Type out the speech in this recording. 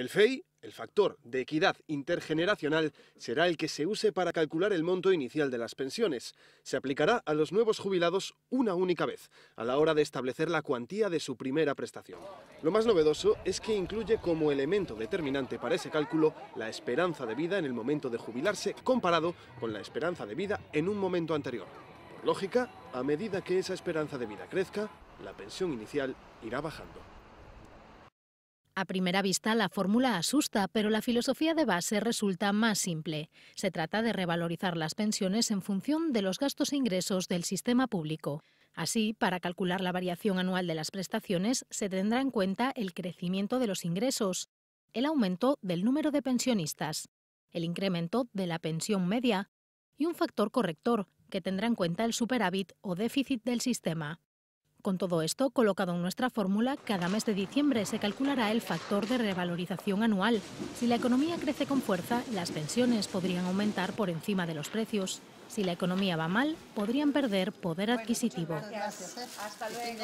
El FEI, el factor de equidad intergeneracional, será el que se use para calcular el monto inicial de las pensiones. Se aplicará a los nuevos jubilados una única vez, a la hora de establecer la cuantía de su primera prestación. Lo más novedoso es que incluye como elemento determinante para ese cálculo la esperanza de vida en el momento de jubilarse comparado con la esperanza de vida en un momento anterior. Por lógica, a medida que esa esperanza de vida crezca, la pensión inicial irá bajando. A primera vista, la fórmula asusta, pero la filosofía de base resulta más simple. Se trata de revalorizar las pensiones en función de los gastos e ingresos del sistema público. Así, para calcular la variación anual de las prestaciones, se tendrá en cuenta el crecimiento de los ingresos, el aumento del número de pensionistas, el incremento de la pensión media y un factor corrector, que tendrá en cuenta el superávit o déficit del sistema. Con todo esto, colocado en nuestra fórmula, cada mes de diciembre se calculará el factor de revalorización anual. Si la economía crece con fuerza, las pensiones podrían aumentar por encima de los precios. Si la economía va mal, podrían perder poder adquisitivo. ¿eh?